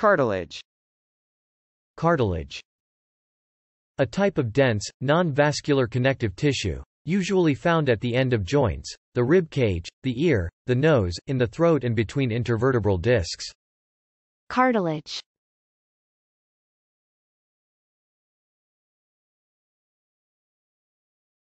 Cartilage Cartilage a type of dense, non-vascular connective tissue, usually found at the end of joints, the rib cage, the ear, the nose, in the throat and between intervertebral discs. Cartilage